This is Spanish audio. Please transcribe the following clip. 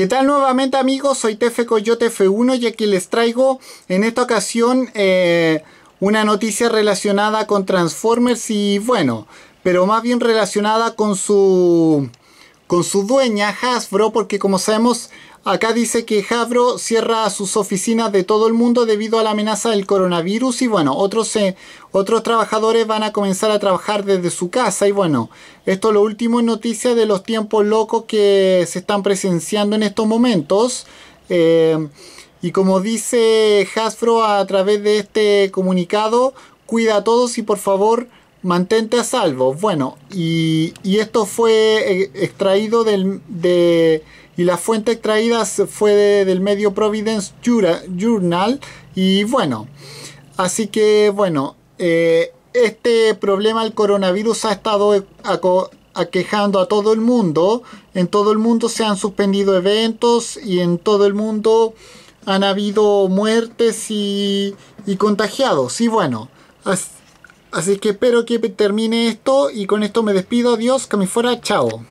¿Qué tal nuevamente amigos? Soy Tefe Coyote F1 y aquí les traigo en esta ocasión eh, una noticia relacionada con Transformers y bueno, pero más bien relacionada con su con su dueña Hasbro, porque como sabemos acá dice que Hasbro cierra sus oficinas de todo el mundo debido a la amenaza del coronavirus y bueno, otros, eh, otros trabajadores van a comenzar a trabajar desde su casa y bueno, esto es lo último en noticia de los tiempos locos que se están presenciando en estos momentos. Eh, y como dice Hasbro a través de este comunicado, cuida a todos y por favor Mantente a salvo. Bueno, y, y esto fue e, extraído del, de... Y la fuente extraída fue del medio Providence Journal. Y bueno, así que bueno, eh, este problema el coronavirus ha estado aquejando a todo el mundo. En todo el mundo se han suspendido eventos y en todo el mundo han habido muertes y, y contagiados. Y bueno, Así que espero que termine esto y con esto me despido. Adiós, que me fuera, chao.